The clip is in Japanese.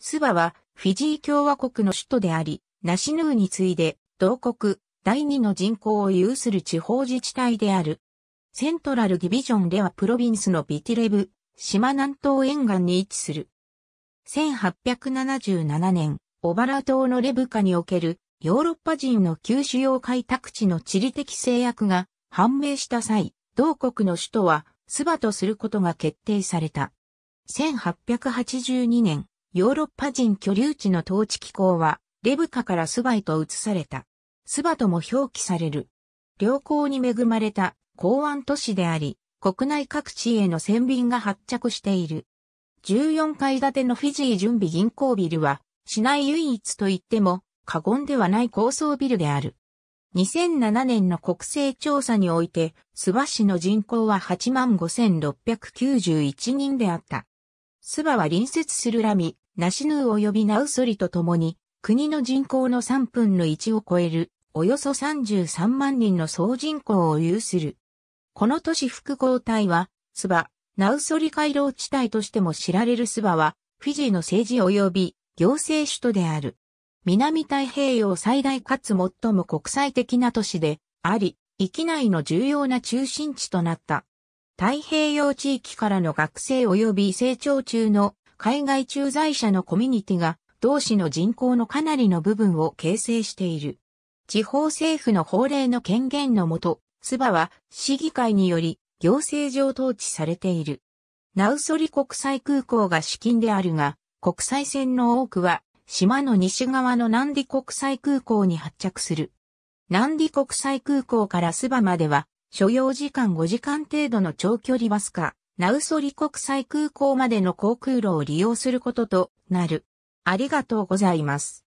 スバはフィジー共和国の首都であり、ナシヌーに次いで同国第二の人口を有する地方自治体である。セントラルディビジョンではプロビンスのビティレブ、島南東沿岸に位置する。1877年、オバラ島のレブカにおけるヨーロッパ人の旧主要開拓地の地理的制約が判明した際、同国の首都はスバとすることが決定された。1882年、ヨーロッパ人居留地の統治機構は、レブカからスバイと移された。スバとも表記される。良好に恵まれた港湾都市であり、国内各地への船便が発着している。14階建てのフィジー準備銀行ビルは、市内唯一と言っても過言ではない高層ビルである。2007年の国勢調査において、諏訪市の人口は85,691人であった。スバは隣接するラミ、ナシヌー及びナウソリと共に、国の人口の3分の1を超える、およそ33万人の総人口を有する。この都市複合体は、スバ、ナウソリ回廊地帯としても知られるスバは、フィジーの政治及び行政首都である。南太平洋最大かつ最も国際的な都市であり、域内の重要な中心地となった。太平洋地域からの学生及び成長中の海外駐在者のコミュニティが同市の人口のかなりの部分を形成している。地方政府の法令の権限のもと、スバは市議会により行政上統治されている。ナウソリ国際空港が資金であるが、国際線の多くは島の西側の南デ国際空港に発着する。南デ国際空港からスバまでは所要時間5時間程度の長距離バスか、ナウソリ国際空港までの航空路を利用することとなる。ありがとうございます。